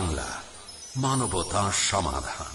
বাংলা মানবতা সমাধান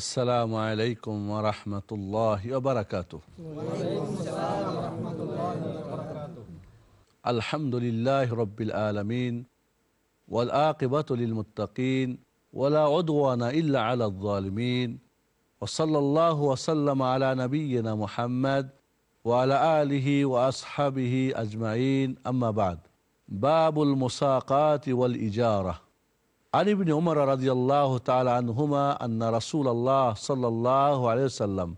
السلام عليكم ورحمة الله وبركاته وعليكم السلام ورحمة الله وبركاته الحمد لله رب العالمين والآقبة للمتقين ولا عدوان إلا على الظالمين وصلى الله وسلم على نبينا محمد وعلى آله وأصحابه أجمعين أما بعد باب المساقات والإجارة আলিবিন ওমর রাজিয়াল্লাহ তালহুমা আন্না রাসুল আল্লাহ সাল্লাহ আলিয়াল্লাম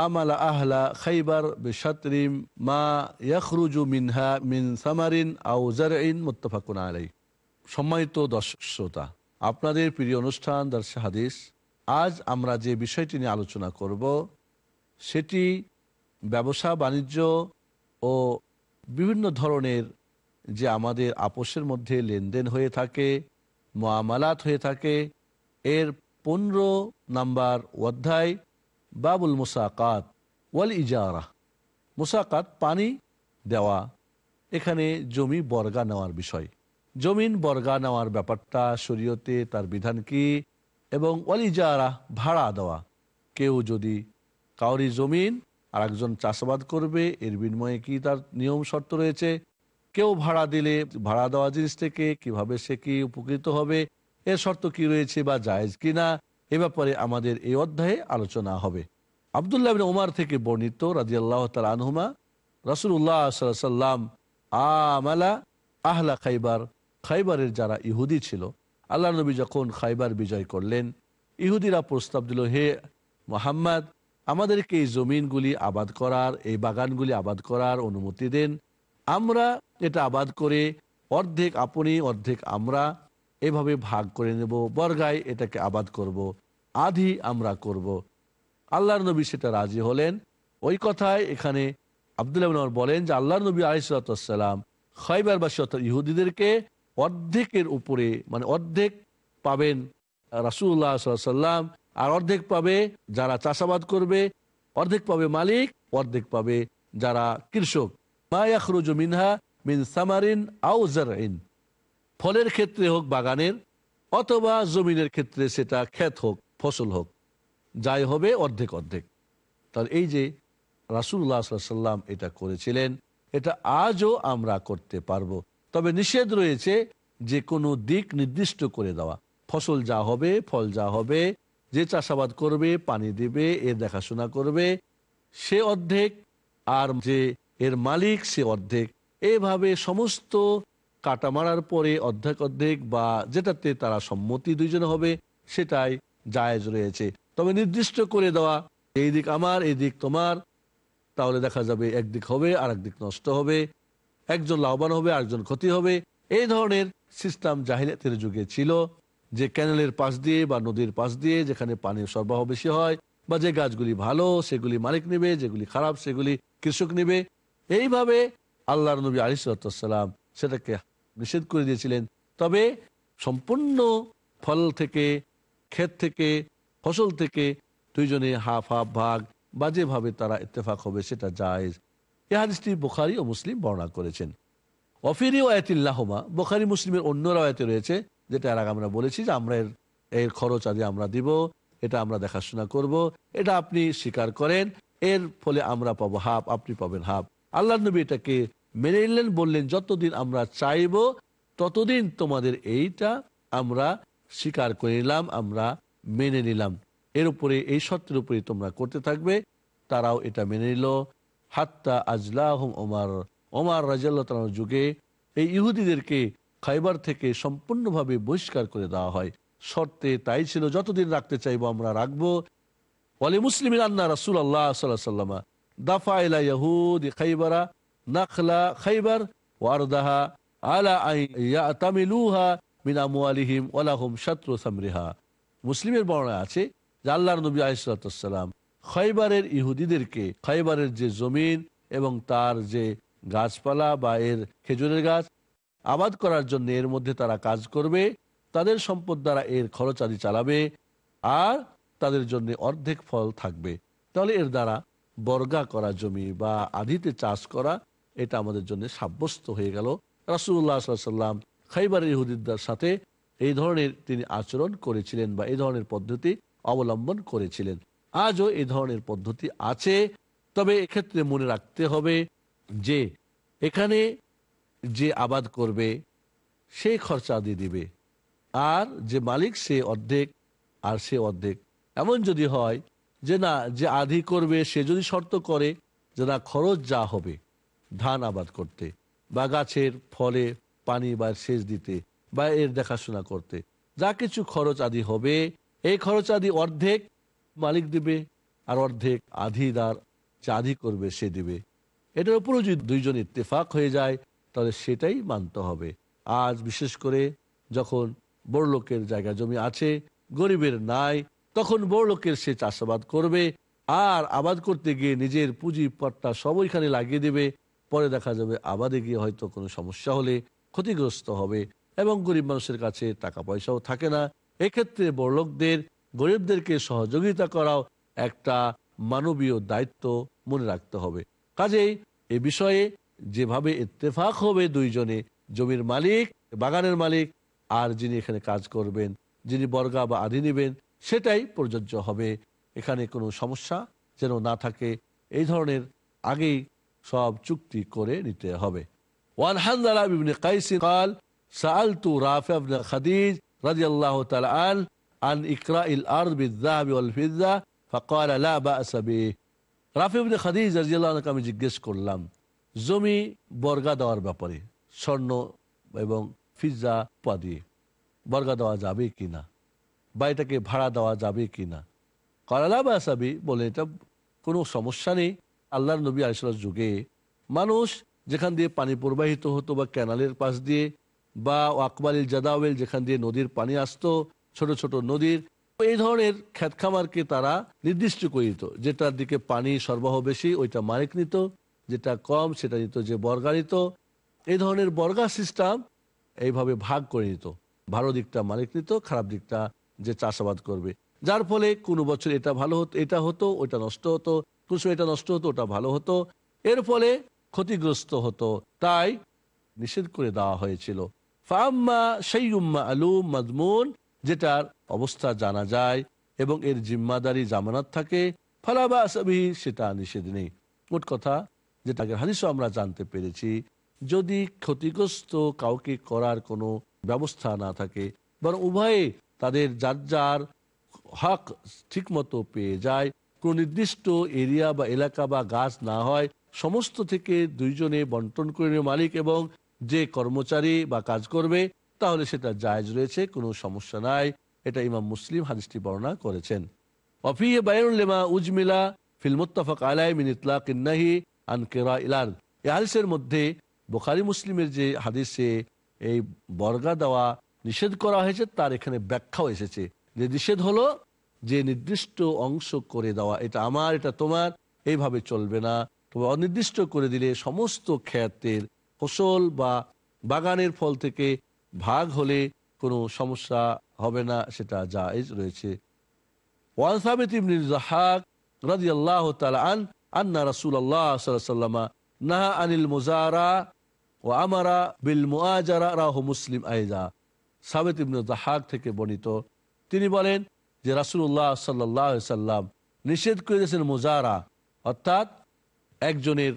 আমালা আহলা খাইবার বেশাতরিম মা ইয়াখরুজু মিনহা মিন সামারিন আউ জারইন মোত্তফাকুন আলাই সম্মানিত দর্শক শ্রোতা আপনাদের প্রিয় অনুষ্ঠান দর্শ হাদিস আজ আমরা যে বিষয়টি নিয়ে আলোচনা করব সেটি ব্যবসা বাণিজ্য ও বিভিন্ন ধরনের যে আমাদের আপোষের মধ্যে লেনদেন হয়ে থাকে মামালাত হয়ে থাকে এর পনেরো নাম্বার অধ্যায় বাবুল মুসাকাত ওয়াল ইজারা মুসাকাত পানি দেওয়া এখানে জমি বর্গা নেওয়ার বিষয় জমিন বর্গা নেওয়ার ব্যাপারটা শরীয়তে তার বিধান কি এবং ইজারা ভাড়া দেওয়া কেউ যদি কাউরি জমিন আর একজন চাষাবাদ করবে এর বিনিময়ে কি তার নিয়ম শর্ত রয়েছে কেউ ভাড়া দিলে ভাড়া দেওয়া জিনিস থেকে কিভাবে সে কি উপকৃত হবে এর শর্ত কি রয়েছে বা জায়েজ কিনা এ ব্যাপারে আমাদের এই অধ্যায়ে আলোচনা হবে আবদুল্লাহ উমার থেকে বর্ণিত রাজি আল্লাহ তাল আনহুমা রসুল্লাহ সাল্লাম আমালা আহলা খাইবার খাইবারের যারা ইহুদি ছিল আল্লাহ নবী যখন খাইবার বিজয় করলেন ইহুদিরা প্রস্তাব দিল হে মোহাম্মদ আমাদেরকে এই জমিনগুলি আবাদ করার এই বাগানগুলি আবাদ করার অনুমতি দেন আমরা এটা আবাদ করে অর্ধেক আপনি অর্ধেক আমরা এভাবে ভাগ করে নেব বর্গায় এটাকে আবাদ করব। আধি আমরা করব। আল্লাহর নবী সেটা রাজি হলেন ওই কথায় এখানে আবদুল্লাহ বলেন যে আল্লাহ নবী আলিসাল্লাম খয়বারবাসী অর্থাৎ ইহুদিদেরকে অর্ধেকের উপরে মানে অর্ধেক পাবেন রাসুল্লাহ সাল্লাম আর অর্ধেক পাবে যারা চাষাবাদ করবে অর্ধেক পাবে মালিক অর্ধেক পাবে যারা কৃষক মিন সামারিন ফলের ক্ষেত্রে হোক বাগানের অথবা জমিনের ক্ষেত্রে সেটা ক্ষেত হোক ফসল হোক যাই হবে অর্ধেক অর্ধেক তার এই যে রাসুল্লাহ এটা করেছিলেন এটা আজও আমরা করতে পারবো তবে নিষেধ রয়েছে যে কোনো দিক নির্দিষ্ট করে দেওয়া ফসল যা হবে ফল যা হবে যে চাষাবাদ করবে পানি দেবে এর দেখাশোনা করবে সে অর্ধেক আর যে এর মালিক সে অর্ধেক এভাবে সমস্ত কাটা মারার পরে অর্ধেক অর্ধেক বা যেটাতে তারা সম্মতি দুইজন হবে সেটাই জায়েজ রয়েছে তবে নির্দিষ্ট করে দেওয়া এই দিক আমার এই দিক তোমার তাহলে দেখা যাবে একদিক হবে আর একদিক নষ্ট হবে একজন লাভবান হবে আরেকজন ক্ষতি হবে এই ধরনের সিস্টেম জাহিলাতের যুগে ছিল যে ক্যানেলের পাশ দিয়ে বা নদীর পাশ দিয়ে যেখানে পানির সরবরাহ বেশি হয় বা যে গাছগুলি ভালো সেগুলি মালিক নেবে যেগুলি খারাপ সেগুলি কৃষক নেবে এইভাবে আল্লাহ নবী আলিসাল্লাম সেটাকে নিষেধ করে দিয়েছিলেন তবে সম্পূর্ণ ফল থেকে ক্ষেত থেকে ফসল থেকে দুইজনে হাফ হাফ ভাগ বা যেভাবে তারা ইত্তেফাক হবে সেটা জায়জ এ হাদিসটি বোখারি ও মুসলিম বর্ণনা করেছেন অফিরি ও আয়াতিল্লাহমা বোখারি মুসলিমের অন্য রায়তে রয়েছে যেটা আর আমরা বলেছি যে আমরা এর এর খরচ আদি আমরা দিব এটা আমরা দেখাশোনা করব এটা আপনি স্বীকার করেন এর ফলে আমরা পাবো হাফ আপনি পাবেন হাফ আল্লাহ নবী এটাকে মেনে নিলেন বললেন যতদিন আমরা চাইব ততদিন তোমাদের এইটা আমরা স্বীকার করে নিলাম আমরা মেনে নিলাম এর উপরে এই শর্তের উপরে তোমরা করতে থাকবে তারাও এটা মেনে নিল হাত্তা আজলাহম ওমার ওমার রাজিয়াল তালার যুগে এই ইহুদিদেরকে খাইবার থেকে সম্পূর্ণভাবে বহিষ্কার করে দেওয়া হয় শর্তে তাই ছিল যতদিন রাখতে চাইবো আমরা রাখবো বলে মুসলিমের আন্না রাসুল আল্লাহ সাল্লাহ সাল্লামা দাফা ইয়াহুদি নাখলা খাইবার ওয়ারদাহা আলা মুসলিমের বর্ণায় আছে যে নবী আলাইসালাম খৈবারের ইহুদিদেরকে খৈবারের যে জমিন এবং তার যে গাছপালা বা এর খেজুরের গাছ আবাদ করার জন্য এর মধ্যে তারা কাজ করবে তাদের সম্পদ দ্বারা এর আদি চালাবে আর তাদের জন্য অর্ধেক ফল থাকবে তাহলে এর দ্বারা বর্গা করা জমি বা আধিতে চাষ করা এটা আমাদের জন্য সাব্যস্ত হয়ে গেল রাসুল্লাহ সাল্লাম খাইবার ইহুদিদার সাথে এই ধরনের তিনি আচরণ করেছিলেন বা এই ধরনের পদ্ধতি অবলম্বন করেছিলেন আজও এই ধরনের পদ্ধতি আছে তবে এক্ষেত্রে মনে রাখতে হবে যে এখানে যে আবাদ করবে সে খরচা দিয়ে দিবে আর যে মালিক সে অর্ধেক আর সে অর্ধেক এমন যদি হয় যে না যে আধি করবে সে যদি শর্ত করে যে না খরচ যা হবে ধান আবাদ করতে বা গাছের ফলে পানি বা সেচ দিতে বা এর দেখাশোনা করতে যা কিছু খরচ আদি হবে এই খরচ আদি অর্ধেক মালিক দিবে আর অর্ধেক আধিদার যা আধি করবে সে দিবে এটার উপরও যদি দুইজন ইত্তেফাক হয়ে যায় তাহলে সেটাই মানতে হবে আজ বিশেষ করে যখন বড় লোকের জায়গা জমি আছে গরিবের নাই তখন বড় লোকের সে চাষাবাদ করবে আর আবাদ করতে গিয়ে নিজের পুঁজি পট্টা সব ওইখানে লাগিয়ে দেবে পরে দেখা যাবে আবাদে গিয়ে হয়তো কোনো সমস্যা হলে ক্ষতিগ্রস্ত হবে এবং গরিব মানুষের কাছে টাকা পয়সাও থাকে না এক্ষেত্রে বড়লোকদের গরিবদেরকে সহযোগিতা করাও একটা মানবীয় দায়িত্ব মনে রাখতে হবে কাজেই এ বিষয়ে যেভাবে ইত্তেফাক হবে দুইজনে জমির মালিক বাগানের মালিক আর যিনি এখানে কাজ করবেন যিনি বর্গা বা আধি নেবেন সেটাই প্রযোজ্য হবে এখানে কোনো সমস্যা যেন না থাকে এই ধরনের আগেই সব চুক্তি করে নিতে হবে ওয়ান কাইসি খাদিজ আমি জিজ্ঞেস করলাম জমি বর্গা দেওয়ার ব্যাপারে স্বর্ণ এবং ফিজা পা দিয়ে বর্গা দেওয়া যাবে কিনা বা এটাকে ভাড়া দেওয়া যাবে কি না করালা বা সাবি বলে এটা কোনো সমস্যা নেই আল্লাহর নবী আলিসাল্লার যুগে মানুষ যেখান দিয়ে পানি প্রবাহিত হতো বা ক্যানালের পাশ দিয়ে বা আকবালিল জাদাওয়েল যেখান দিয়ে নদীর পানি আসতো ছোট ছোট নদীর এই ধরনের খ্যাতখামারকে তারা নির্দিষ্ট করিত যেটার দিকে পানি সরবরাহ বেশি ওইটা মালিক নিত যেটা কম সেটা নিত যে বর্গা নিত এই ধরনের বর্গা সিস্টেম এইভাবে ভাগ করে নিত ভালো দিকটা মালিক নিত খারাপ দিকটা যে চাষাবাদ করবে যার ফলে কোনো বছর এটা ভালো হতো এটা হতো ওটা নষ্ট হতো কোনো সময় এটা নষ্ট হতো ওটা ভালো হতো এর ফলে ক্ষতিগ্রস্ত হতো তাই নিষেধ করে দেওয়া হয়েছিল ফাম্মা সেই উম্মা আলু মাজমুন যেটার অবস্থা জানা যায় এবং এর জিম্মাদারি জামানত থাকে ফালাবা আসাবি সেটা নিষেধ নেই মোট কথা যেটা তাকে হাদিসও আমরা জানতে পেরেছি যদি ক্ষতিগ্রস্ত কাউকে করার কোনো ব্যবস্থা না থাকে বরং উভয়ে তাদের যার যার হক ঠিকমতো পেয়ে যায় কোনো নির্দিষ্ট এরিয়া বা এলাকা বা গাছ না হয় সমস্ত থেকে দুইজনে বন্টন করে নেবে মালিক এবং যে কর্মচারী বা কাজ করবে তাহলে সেটা জায়জ রয়েছে কোনো সমস্যা নাই এটা ইমাম মুসলিম হাদিসটি বর্ণনা করেছেন অফিয়ে বায়রুল্লেমা উজমিলা ফিল্মোত্তফাক আলাই মিন ইতলাক আনকেরা ইলার এ হাদিসের মধ্যে বোখারি মুসলিমের যে হাদিসে এই বর্গা দেওয়া নিষেধ করা হয়েছে তার এখানে ব্যাখ্যাও এসেছে যে নিষেধ হলো যে নির্দিষ্ট অংশ করে দেওয়া এটা আমার এটা তোমার এইভাবে চলবে না তবে অনির্দিষ্ট করে দিলে সমস্ত খ্যাতের ফসল বা বাগানের ফল থেকে ভাগ হলে কোনো সমস্যা হবে না সেটা যা রয়েছে আমারা বিল মুসলিম সাবেদ ইবন জাহাক থেকে বর্ণিত তিনি বলেন যে রাসুল্লাহ সাল্লাহ সাল্লাম নিষেধ করে দিয়েছেন মোজারা অর্থাৎ একজনের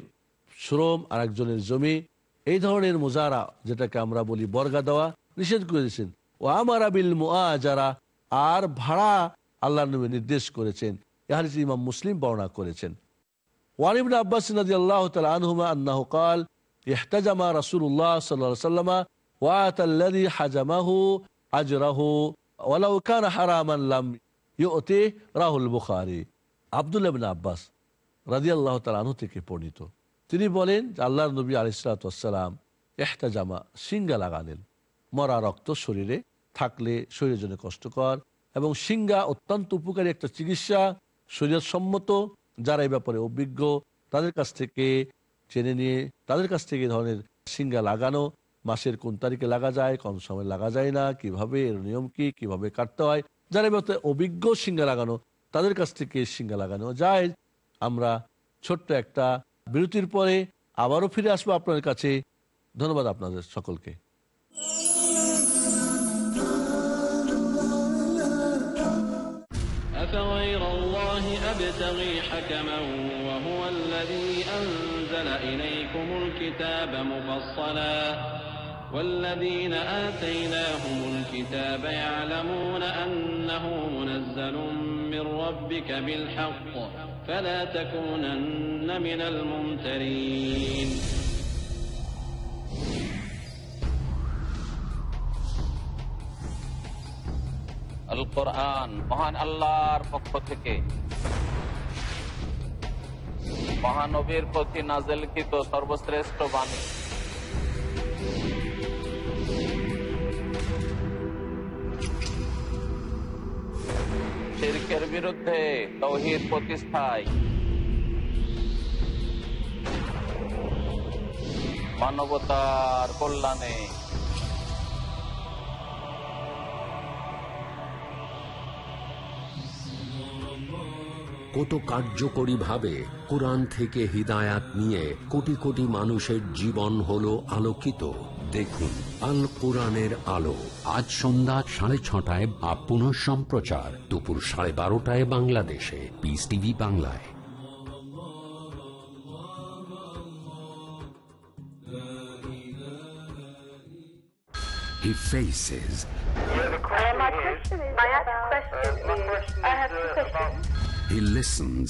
শ্রম আর একজনের জমি এই ধরনের মোজারা যেটাকে আমরা বলি বর্গা দেওয়া নিষেধ করে দিয়েছেন ও আমার আবিল মোয়া আর ভাড়া আল্লাহ নবী নির্দেশ করেছেন ইহারিস ইমাম মুসলিম বর্ণনা করেছেন ওয়ানিবিন আব্বাস নদী আল্লাহ তাল আনহুমা আন্না কাল ইহতাজামা রাসুল্লাহ সাল্লা সাল্লামা ওয়াতাল্লাদি হাজামাহু আজরাহু ওয়ালাউকান হারামান লাম ইউতে রাহুল বুখারি আবদুল্লাবিন আব্বাস রাজি আল্লাহ তালু থেকে পণ্ডিত তিনি বলেন আল্লাহ নবী আলিসালাম একটা জামা সিঙ্গা লাগালেন মরা রক্ত শরীরে থাকলে শরীরের জন্য কষ্টকর এবং সিঙ্গা অত্যন্ত উপকারী একটা চিকিৎসা শরীরের সম্মত যারা এই ব্যাপারে অভিজ্ঞ তাদের কাছ থেকে জেনে নিয়ে তাদের কাছ থেকে ধরনের সিঙ্গা লাগানো মাসের কোন তারিখে লাগা যায় কোন সময় লাগা যায় না কিভাবে এর নিয়ম কি কিভাবে কাটতে হয় যারা অভিজ্ঞ সিঙ্গা লাগানো তাদের কাছ থেকে সিঙ্গা লাগানো যায় আমরা ছোট্ট একটা বিরতির পরে আবারও ফিরে আসবো আপনার কাছে ধন্যবাদ আপনাদের সকলকে أفغير الذي أنزل إليكم الكتاب مفصلا والذين آتيناهم الكتاب يعلمون أنه منزل من ربك بالحق فلا تكونن من الممترين আল কোরআন মহান আল্লাহর পক্ষ থেকে মহানবীর প্রতি নাজেলকৃত সর্বশ্রেষ্ঠ বাণী শিরকের বিরুদ্ধে তৌহিদ প্রতিষ্ঠায় মানবতার কল্যাণে কত কার্যকরী ভাবে কোরআন থেকে হৃদায়াত নিয়ে কোটি কোটি মানুষের জীবন হল আলোকিত দেখুন আল কোরআনের আলো আজ সন্ধ্যা সাড়ে ছটায় বা পুনঃ সম্প্রচার দুপুর সাড়ে বারোটায় বাংলাদেশে পিস টিভি বাংলায় He faces. Uh, uh, He listens.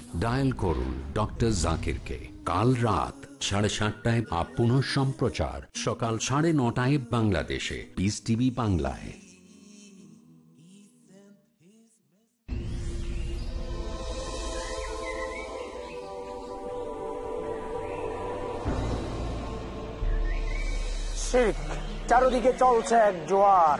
Dial করুন ডক্টর জাকিরকে কাল রাত সাড়ে সাতটায় আপ পুনঃ সম্প্রচার সকাল সাড়ে নটায় বাংলাদেশে পিস টিভি বাংলায় চারদিকে চলছে এক জোয়ার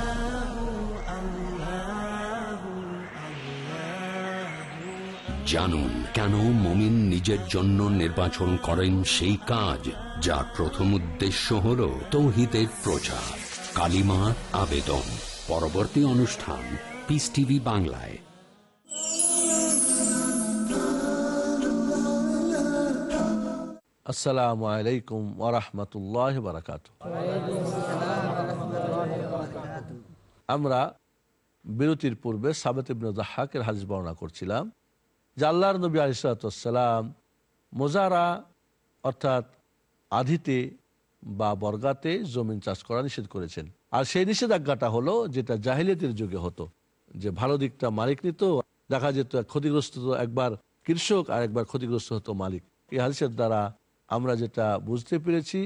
জানুন কেন মমিন নিজের জন্য নির্বাচন করেন সেই কাজ যার প্রথম উদ্দেশ্য হল তৌহিতের প্রচার কালিমার আবেদন পরবর্তী অনুষ্ঠান পিস টিভি বাংলায় আসসালামু আলাইকুম ওরহমতুল্লাহ বারাকাত আমরা বিরতির পূর্বে সাবেত ইবনে জাহাকের হাজির বর্ণনা করছিলাম জাল্লার নবী আলিসালাম মোজারা অর্থাৎ আধিতে বা বর্গাতে জমিন চাষ করা নিষেধ করেছেন আর সেই নিষেধাজ্ঞাটা হলো যেটা জাহিলিয়াতের যুগে হতো যে ভালো দিকটা মালিক নিত দেখা যেত ক্ষতিগ্রস্ত একবার কৃষক আর একবার ক্ষতিগ্রস্ত হতো মালিক এই হালিসের দ্বারা আমরা যেটা বুঝতে পেরেছি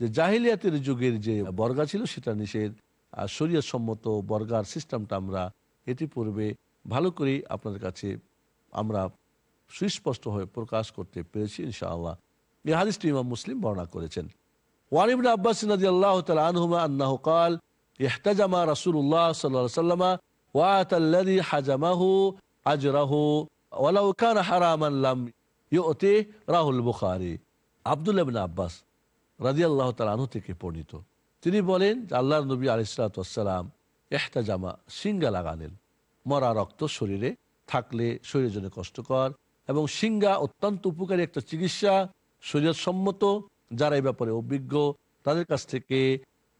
যে জাহিলিয়াতের যুগের যে বর্গা ছিল সেটা নিষেধ আর শরীয় সম্মত বর্গার সিস্টেমটা আমরা এটি পূর্বে ভালো করে আপনাদের কাছে আমরা সুস্পষ্ট হয়ে প্রকাশ করতে পেরেছি ইনশাআল্লাহ এই হাদিসটি ইমাম মুসলিম বর্ণনা করেছেন ওয়ানিবিন আব্বাস নদী আল্লাহ তালা আনহুমা আন্নাহ কাল ইহতাজামা রাসুল্লাহ সাল্লাহ সাল্লামা ওয়াতাল্লাদি হাজামাহু আজরাহু ওয়ালাউ কান হারামান লাম রাহুল বুখারি আবদুল্লাবিন আব্বাস রাজি আল্লাহ তালা আনহু থেকে পরিণত তিনি বলেন যে আল্লাহ নবী আলিসালাম এহতাজামা সিঙ্গা লাগালেন মরা রক্ত শরীরে থাকলে শরীরের জন্য কষ্টকর এবং সিঙ্গা অত্যন্ত উপকারী একটা চিকিৎসা সম্মত যারা এই ব্যাপারে অভিজ্ঞ তাদের কাছ থেকে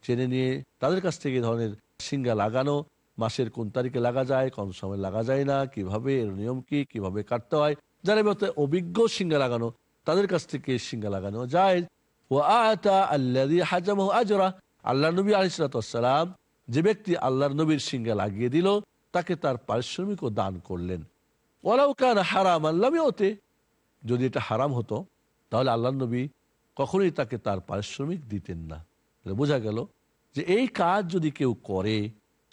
জেনে নিয়ে তাদের কাছ থেকে ধরনের সিঙ্গা লাগানো মাসের কোন তারিখে লাগা যায় কোন সময় লাগা যায় না কিভাবে এর নিয়ম কি কিভাবে কাটতে হয় যারা এবার ব্যাপারে অভিজ্ঞ সিঙ্গা লাগানো তাদের কাছ থেকে সিঙ্গা লাগানো যায় ও আতা আল্লাহ হাজাম আজরা আল্লাহ নবী আলিসালাম যে ব্যক্তি আল্লাহ নবীর সিঙ্গা লাগিয়ে দিল তাকে তার পারিশ্রমিকও দান করলেন কান হারাম আল্লাহ ওতে যদি এটা হারাম হতো তাহলে আল্লাহ নবী কখনোই তাকে তার পারিশ্রমিক দিতেন না বোঝা গেল যে এই কাজ যদি কেউ করে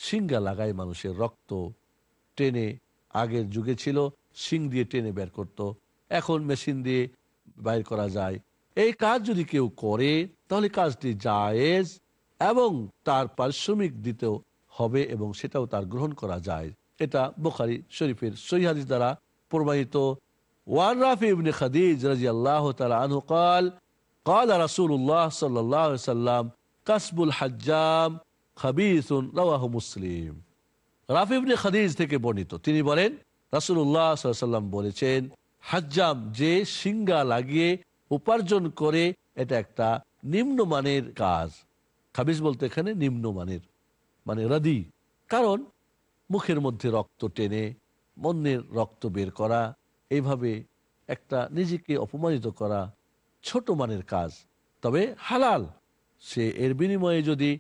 সিঙ্গা লাগায় মানুষের রক্ত টেনে আগের যুগে ছিল শিং দিয়ে টেনে বের করত। এখন মেশিন দিয়ে বাইর করা যায় এই কাজ যদি কেউ করে তাহলে কাজটি জায়েজ এবং তার পারিশ্রমিক দিতেও হবে এবং সেটাও তার গ্রহণ করা যায় এটা বোখারি শরীফের সৈহাদিস দ্বারা প্রবাহিত ওয়ান রাফি ইবনে খাদিজ রাজি আল্লাহ তালা আনহু কাল قال رسول الله صلى الله عليه وسلم كسب الحجام خبيث رواه مسلم রাফি ইবনে খাদিজ থেকে বর্ণিত তিনি বলেন রাসুল্লাহ সাল্লাম বলেছেন হাজ্জাম যে শিঙ্গা লাগিয়ে উপার্জন করে এটা একটা নিম্নমানের কাজ খাবিজ বলতে এখানে নিম্নমানের মানে রাদি কারণ মুখের মধ্যে রক্ত টেনে মনের রক্ত বের করা এইভাবে একটা নিজেকে অপমানিত করা ছোট মানের কাজ তবে হালাল সে এর বিনিময়ে যদি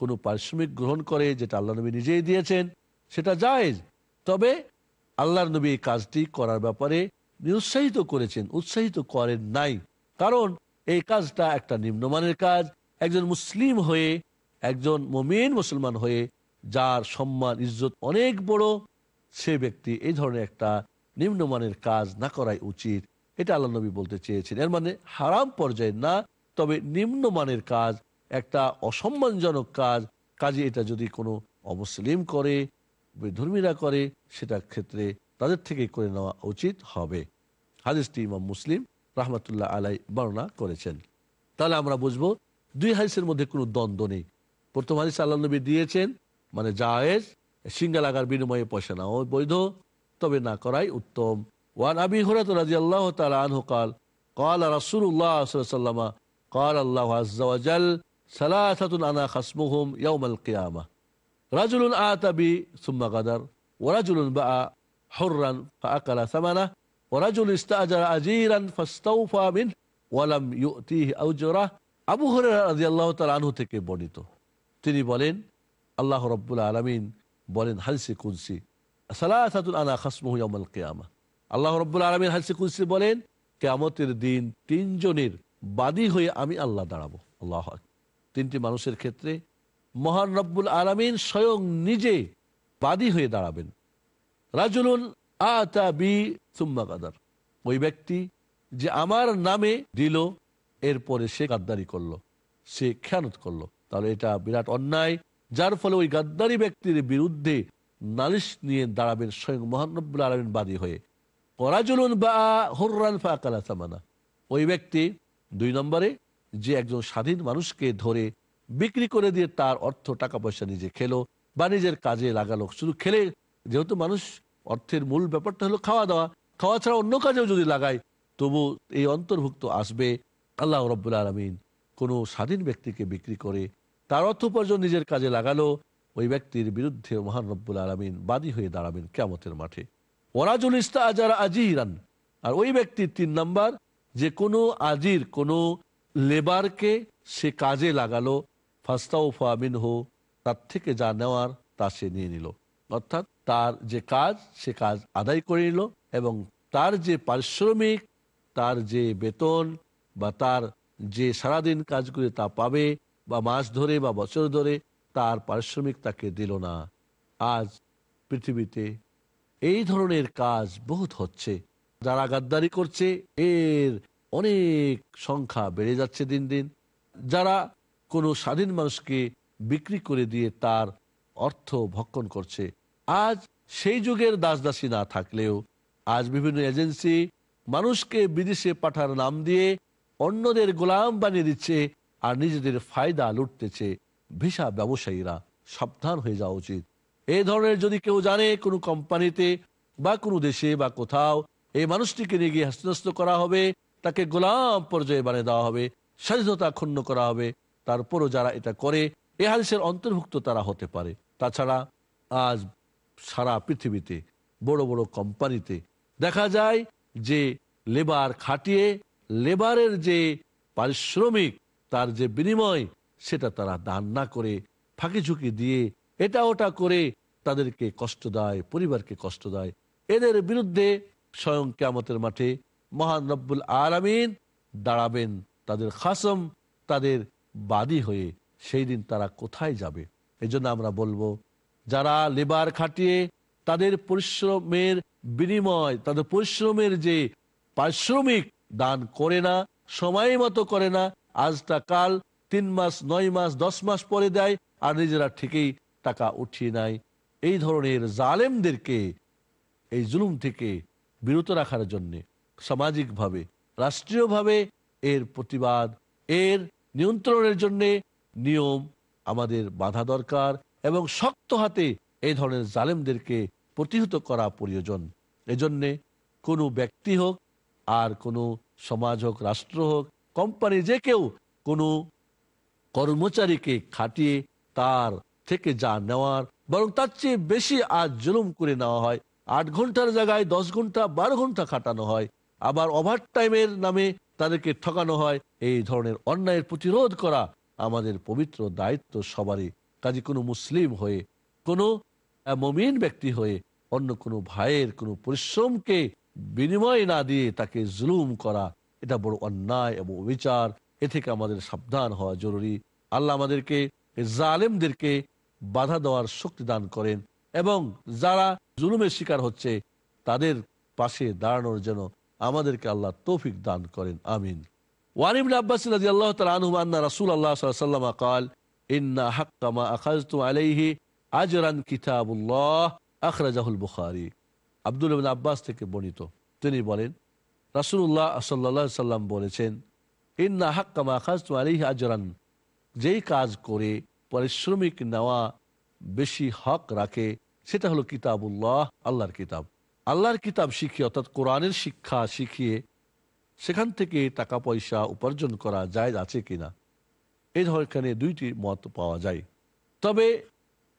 কোনো পারিশ্রমিক গ্রহণ করে যেটা আল্লাহ নবী নিজেই দিয়েছেন সেটা যায় তবে আল্লাহ নবী এই কাজটি করার ব্যাপারে নিরুৎসাহিত করেছেন উৎসাহিত করেন নাই কারণ এই কাজটা একটা নিম্নমানের কাজ একজন মুসলিম হয়ে একজন মমিন মুসলমান হয়ে যার সম্মান ইজ্জত অনেক বড় সে ব্যক্তি এই ধরনের একটা নিম্নমানের কাজ না করাই উচিত এটা আল্লাহ নবী বলতে চেয়েছেন এর মানে হারাম পর্যায়ে না তবে নিম্নমানের কাজ একটা অসম্মানজনক কাজ কাজে এটা যদি কোনো অমুসলিম করে ধর্মীরা করে সেটা ক্ষেত্রে তাদের থেকে করে নেওয়া উচিত হবে হাদিসটি ইমাম মুসলিম রাহমাতুল্লাহ আলাই বর্ণনা করেছেন তাহলে আমরা বুঝবো দুই হাদিসের মধ্যে কোনো দ্বন্দ্ব নেই প্রথম হাদিস আল্লাহ নবী দিয়েছেন মানে জায়েজ সিঙ্গা লাগার বিনিময়ে পয়সা নাও বৈধ তবে না করাই উত্তম ওয়ান আবি হরাত রাজি আল্লাহ তালহ কাল قال رسول الله صلى الله عليه وسلم قال الله عز وجل ثلاثة أنا خصمهم يوم القيامة رجل آتى بي ثم غدر ورجل باع حرا فأكل ثمنه ورجل استأجر أجيرا فاستوفى منه ولم يؤتيه أجره আবু হরে রাজি আল্লাহ তাল আনহু থেকে বর্ণিত তিনি বলেন আল্লাহ রব্বুল আলমিন বলেন হালসি কুলসি বলেন কেয়ামতের দিন তিনজনের বাদী হয়ে আমি আল্লাহ তিনটি মানুষের ক্ষেত্রে স্বয়ং নিজে বাদী হয়ে দাঁড়াবেন বি ওই ব্যক্তি যে আমার নামে দিল এরপরে সে গাদ্দারি করলো সে খেয়ানত করলো তাহলে এটা বিরাট অন্যায় যার ফলে ওই গাদ্দারি ব্যক্তির বিরুদ্ধে নালিশ নিয়ে দাঁড়াবেন স্বয়ং মহানব্বুল আলমিন বাদী হয়ে করাজুলুন বা হর্রান ফাঁকালা সামানা ওই ব্যক্তি দুই নম্বরে যে একজন স্বাধীন মানুষকে ধরে বিক্রি করে দিয়ে তার অর্থ টাকা পয়সা নিজে খেলো বা নিজের কাজে লাগালো শুধু খেলে যেহেতু মানুষ অর্থের মূল ব্যাপারটা হলো খাওয়া দাওয়া খাওয়া ছাড়া অন্য কাজেও যদি লাগায় তবু এই অন্তর্ভুক্ত আসবে আল্লাহ রব্বুল আলমিন কোনো স্বাধীন ব্যক্তিকে বিক্রি করে তার অর্থ উপার্জন নিজের কাজে লাগালো ওই ব্যক্তির বিরুদ্ধে মহান রব্বুল আলমিন বাদী হয়ে দাঁড়াবেন কেমতের মাঠে ওরাজুল ইস্তা আজার আজিরান আর ওই ব্যক্তির তিন নাম্বার যে কোনো আজির কোনো লেবারকে সে কাজে লাগালো ফাস্তাউফা হো তার থেকে যা নেওয়ার তা সে নিয়ে নিল অর্থাৎ তার যে কাজ সে কাজ আদায় করে নিল এবং তার যে পারিশ্রমিক তার যে বেতন বা তার যে সারাদিন কাজ করে তা পাবে বা মাস ধরে বা বছর ধরে তার পারিশ্রমিক তাকে দিল না আজ পৃথিবীতে এই ধরনের কাজ বহুত হচ্ছে যারা গাদ্দারি করছে এর অনেক সংখ্যা বেড়ে যাচ্ছে দিন দিন যারা কোনো স্বাধীন মানুষকে বিক্রি করে দিয়ে তার অর্থ ভক্ষণ করছে আজ সেই যুগের দাসদাসী না থাকলেও আজ বিভিন্ন এজেন্সি মানুষকে বিদেশে পাঠার নাম দিয়ে অন্যদের গোলাম বানিয়ে দিচ্ছে আর নিজেদের ফায়দা লুটতেছে ভিসা ব্যবসায়ীরা সাবধান হয়ে যাওয়া উচিত এই ধরনের যদি কেউ জানে কোনো কোম্পানিতে বা কোনো দেশে বা কোথাও এই মানুষটিকে নিয়ে গিয়ে হাস্তনস্ত করা হবে তাকে গোলাম পর্যায়ে বানিয়ে দেওয়া হবে স্বাধীনতা ক্ষুণ্ণ করা হবে তারপরও যারা এটা করে এ হাদিসের অন্তর্ভুক্ত তারা হতে পারে তাছাড়া আজ সারা পৃথিবীতে বড় বড় কোম্পানিতে দেখা যায় যে লেবার খাটিয়ে লেবারের যে পারিশ্রমিক তার যে বিনিময় সেটা তারা দান না করে ফাঁকি ঝুঁকি দিয়ে এটা ওটা করে তাদেরকে কষ্ট দেয় পরিবারকে কষ্ট দেয় এদের বিরুদ্ধে স্বয়ং কেমতের মাঠে মহান রব্বুল আলামিন দাঁড়াবেন তাদের খাসম তাদের বাদী হয়ে সেই দিন তারা কোথায় যাবে এই আমরা বলবো যারা লেবার খাটিয়ে তাদের পরিশ্রমের বিনিময় তাদের পরিশ্রমের যে পারিশ্রমিক দান করে না সময় মতো করে না আজটা কাল তিন মাস নয় মাস দশ মাস পরে দেয় আর নিজেরা ঠিকই টাকা উঠিয়ে নেয় এই ধরনের জালেমদেরকে এই জুলুম থেকে বিরত রাখার জন্যে সামাজিকভাবে রাষ্ট্রীয়ভাবে এর প্রতিবাদ এর নিয়ন্ত্রণের জন্যে নিয়ম আমাদের বাধা দরকার এবং শক্ত হাতে এই ধরনের জালেমদেরকে প্রতিহত করা প্রয়োজন এজন্যে কোনো ব্যক্তি হোক আর কোনো সমাজ হোক রাষ্ট্র হোক কোম্পানি যে কেউ কোনো কর্মচারীকে খাটিয়ে তার থেকে যা নেওয়ার বরং তার চেয়ে বেশি আজ জুলুম করে নেওয়া হয় আট ঘন্টার জায়গায় দশ ঘন্টা বারো ঘন্টা খাটানো হয় আবার ওভার টাইমের নামে তাদেরকে ঠকানো হয় এই ধরনের অন্যায়ের প্রতিরোধ করা আমাদের পবিত্র দায়িত্ব সবারই কাজে কোনো মুসলিম হয়ে কোনো মমিন ব্যক্তি হয়ে অন্য কোনো ভাইয়ের কোনো পরিশ্রমকে বিনিময় না দিয়ে তাকে জুলুম করা এটা বড় অন্যায় এবং বিচার এ থেকে আমাদের সাবধান হওয়া জরুরি আল্লাহ আমাদেরকে জালেমদেরকে বাধা দেওয়ার শক্তি দান করেন এবং যারা জুলুমের শিকার হচ্ছে তাদের পাশে দাঁড়ানোর জন্য আমাদেরকে আল্লাহ তৌফিক দান করেন আমিন ওয়ানিম আব্বাস রাজি আল্লাহ তালুমান্না রাসুল আল্লাহ সাল্লাম কাল ইন্না হাক্কামা আখাজতু আলাইহি আজরান কিতাবুল্লাহ আখরাজাহুল বুখারি আব্দুল আব্বাস থেকে বর্ণিত তিনি বলেন রাসুল্লাহ সাল্লা সাল্লাম বলেছেন ইন্না হাক্কামা খাস আলী আজরান যেই কাজ করে পারিশ্রমিক নেওয়া বেশি হক রাখে সেটা হলো কিতাবুল্লাহ আল্লাহর কিতাব আল্লাহর কিতাব শিখিয়ে অর্থাৎ কোরআনের শিক্ষা শিখিয়ে সেখান থেকে টাকা পয়সা উপার্জন করা যায় আছে কিনা এই ধরনের দুইটি মত পাওয়া যায় তবে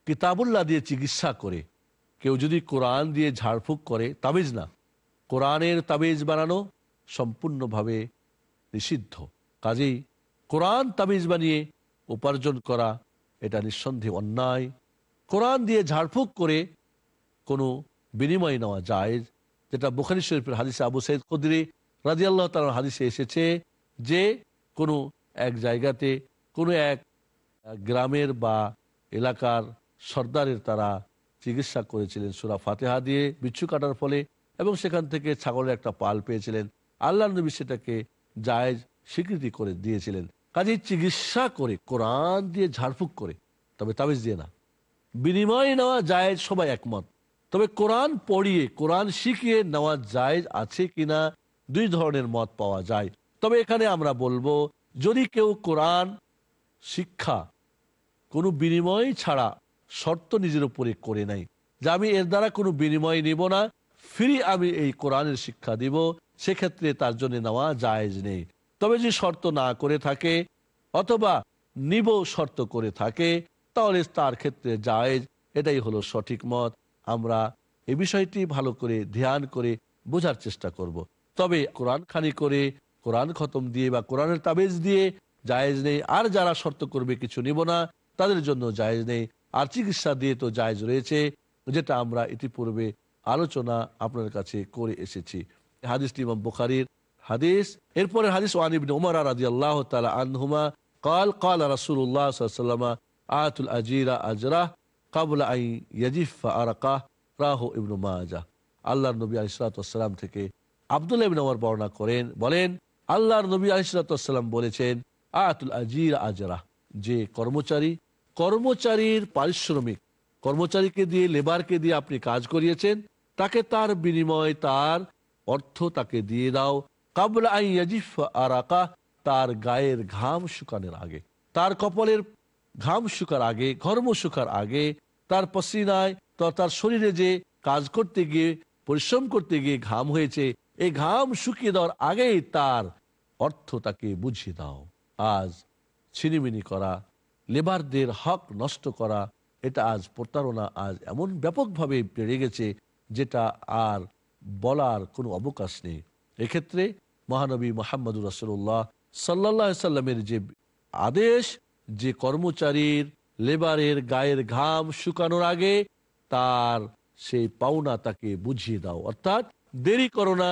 কিতাবুল্লাহ দিয়ে চিকিৎসা করে কেউ যদি কোরআন দিয়ে ঝাড়ফুঁক করে তাবিজ না কোরআনের তাবিজ বানানো সম্পূর্ণভাবে নিষিদ্ধ কাজেই কোরআন তাবিজ বানিয়ে উপার্জন করা এটা নিঃসন্দেহে অন্যায় কোরআন দিয়ে ঝাড়ফুঁক করে কোনো বিনিময় নেওয়া যায় যেটা বুখারি শরীফের হাদিসে আবু সৈয়দ কদিরে রাজি আল্লাহ হাদিসে এসেছে যে কোনো এক জায়গাতে কোনো এক গ্রামের বা এলাকার সর্দারের তারা চিকিৎসা করেছিলেন সুরা ফাতেহা দিয়ে বিচ্ছু কাটার ফলে এবং সেখান থেকে ছাগলের একটা পাল পেয়েছিলেন আল্লাহ নবী সেটাকে জায়েজ স্বীকৃতি করে দিয়েছিলেন কাজে চিকিৎসা করে কোরআন দিয়ে ঝাড়ফুঁক করে তবে তাবিজ দিয়ে না বিনিময় নেওয়া জায়েজ সবাই একমত তবে কোরআন পড়িয়ে কোরআন শিখিয়ে নেওয়া জায়েজ আছে কিনা দুই ধরনের মত পাওয়া যায় তবে এখানে আমরা বলবো যদি কেউ কোরআন শিক্ষা কোনো বিনিময় ছাড়া শর্ত নিজের উপরে করে নাই যে আমি এর দ্বারা কোনো বিনিময় নিব না ফিরি আমি এই কোরআনের শিক্ষা দিব সেক্ষেত্রে তার জন্য নেওয়া জায়জ নেই তবে যে শর্ত না করে থাকে অথবা নিব শর্ত করে থাকে তাহলে তার ক্ষেত্রে জায়েজ এটাই হলো সঠিক মত আমরা এ বিষয়টি ভালো করে ধ্যান করে বোঝার চেষ্টা করব। তবে কোরআন খানি করে কোরআন খতম দিয়ে বা কোরআনের তাবেজ দিয়ে জায়েজ নেই আর যারা শর্ত করবে কিছু নিব না তাদের জন্য জায়েজ নেই আর চিকিৎসা দিয়ে তো জায়েজ রয়েছে যেটা আমরা ইতিপূর্বে আলোচনা আপনার কাছে করে এসেছি হাদিস ইমাম বুখারির হাদিস এরপরে হাদিস ওয়ানিবিন ওমর রাজি আল্লাহ তালা আনহুমা কাল কাল রাসুল্লাহ সাল্লামা আতুল আজিরা আজরাহ কাবুল আই ইয়াজিফা আরাকাহ রাহ ইবন মাজা আল্লাহ নবী আলিসালাম থেকে আবদুল্লাহ ইবিন ওমর বর্ণনা করেন বলেন আল্লাহর নবী আলিসালাম বলেছেন আতুল আজির আজরা যে কর্মচারী কর্মচারীর পারিশ্রমিক কর্মচারীকে দিয়ে লেবারকে দিয়ে আপনি কাজ করিয়েছেন তাকে তার বিনিময়ে তার অর্থ তাকে দিয়ে দাও কাবলা আরাকা তার গায়ের ঘাম শুকানের আগে তার কপালের ঘাম শুকার আগে ঘর্ম শুকার আগে তার পসিনায় তার শরীরে যে কাজ করতে গিয়ে পরিশ্রম করতে গিয়ে ঘাম হয়েছে এই ঘাম শুকিয়ে দেওয়ার আগেই তার অর্থ তাকে বুঝিয়ে দাও আজ ছিনিমিনি করা লেবারদের হক নষ্ট করা এটা আজ প্রতারণা আজ এমন ব্যাপকভাবে বেড়ে গেছে যেটা আর বলার কোনো অবকাশ নেই এক্ষেত্রে মহানবী মোহাম্মদুর রসুল্লাহ সাল্লা সাল্লামের যে আদেশ যে কর্মচারীর লেবারের গায়ের ঘাম শুকানোর আগে তার সেই পাওনা তাকে বুঝিয়ে দাও অর্থাৎ দেরি করো না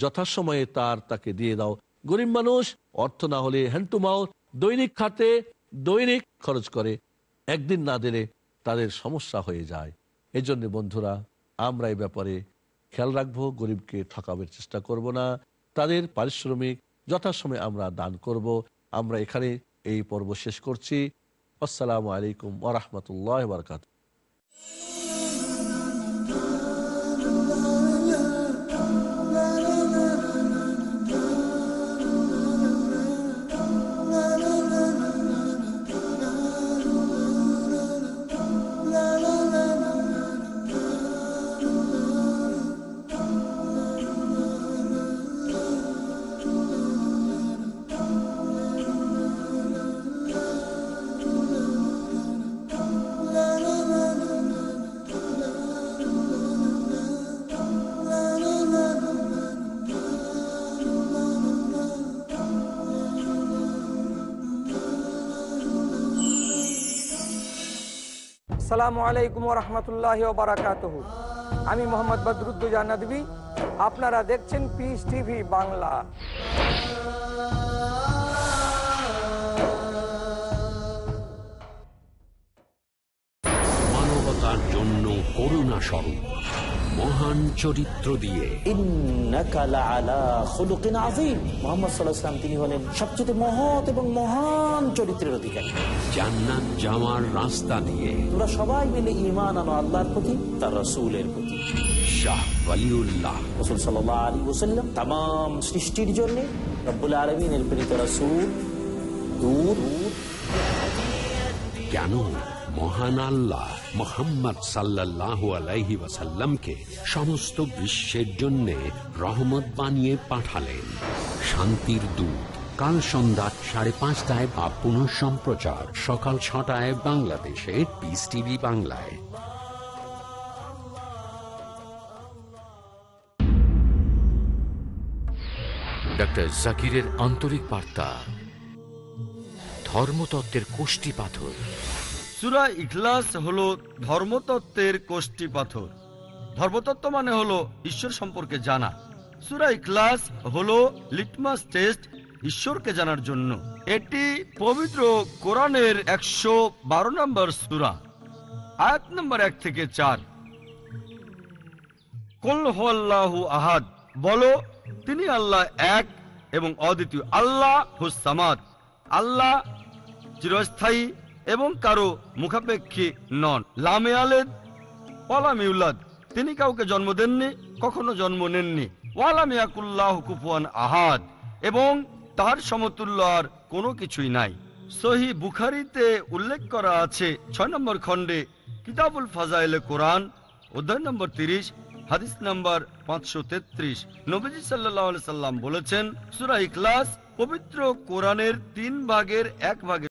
যথাসময়ে তার তাকে দিয়ে দাও গরিব মানুষ অর্থ না হলে হ্যান্টুমাও দৈনিক খাতে দৈনিক খরচ করে একদিন না দিলে তাদের সমস্যা হয়ে যায় এজন্য বন্ধুরা আমরা এই ব্যাপারে খেয়াল রাখবো গরিবকে ঠকাবের চেষ্টা করব না তাদের পারিশ্রমিক যথাসময়ে আমরা দান করব আমরা এখানে এই পর্ব শেষ করছি আসসালামু আলাইকুম ওরহমতুল্লাহ বারকাত আসসালামু আলাইকুম রহমতুল্লাহ বারাকাত আমি মোহাম্মদ বদরুদ্দুজা নদী আপনারা দেখছেন পিস টিভি বাংলা মানবতার জন্য করুণা স্বরূপ মহান চরিত্র দিয়ে তিনি হলেন সবচেয়ে মহৎ এবং মহান চরিত্রের অধিকারী জান্নাত যাওয়ার রাস্তা দিয়ে তোমরা সবাই মিলে ইমান আনো আল্লাহর প্রতি তার রসুলের প্রতি শাহ সৃষ্টির রসুল কেন মহান আল্লাহ মোহাম্মদ সাল্লাহ আলাইহি ওয়াসাল্লামকে সমস্ত বিশ্বের জন্য রহমত বানিয়ে পাঠালেন শান্তির দূত কাল সন্ধ্যা সাড়ে পাঁচটায় বা পুনঃ সম্প্রচার সকাল ছটায় বাংলাদেশে পিস টিভি বাংলায় ডক্টর জাকিরের আন্তরিক বার্তা ধর্মতত্ত্বের কোষ্টি পাথর সুরা ইখলাস হল ধর্মতত্ত্বের কোষ্টি পাথর ধর্মতত্ত্ব মানে হলো ঈশ্বর সম্পর্কে জানা সুরা ইখলাস হলো লিটমাস টেস্ট ঈশ্বরকে জানার জন্য এটি পবিত্র কোরআনের একশো বারো নম্বর সুরা আয়াত নম্বর এক থেকে চার কল্লাহু আহাদ বলো তিনি আল্লাহ এক এবং অদ্বিতীয় আল্লাহ হুসামাদ আল্লাহ চিরস্থায়ী এবং কারো মুখাপেক্ষী নন লামে আলেদ ইউলাদ তিনি কাউকে জন্ম দেননি কখনো জন্ম নেননি ওয়ালামিয়াকুল্লাহ কুফুয়ান আহাদ এবং তার সমতুল্য আর কোনো কিছুই নাই সহি বুখারিতে উল্লেখ করা আছে ছয় নম্বর খণ্ডে কিতাবুল ফাজাইলে কোরআন অধ্যায় নম্বর তিরিশ হাদিস নম্বর পাঁচশো তেত্রিশ নবীজি সাল্লাহ সাল্লাম বলেছেন সুরাহ ইকলাস পবিত্র কোরআনের তিন ভাগের এক ভাগের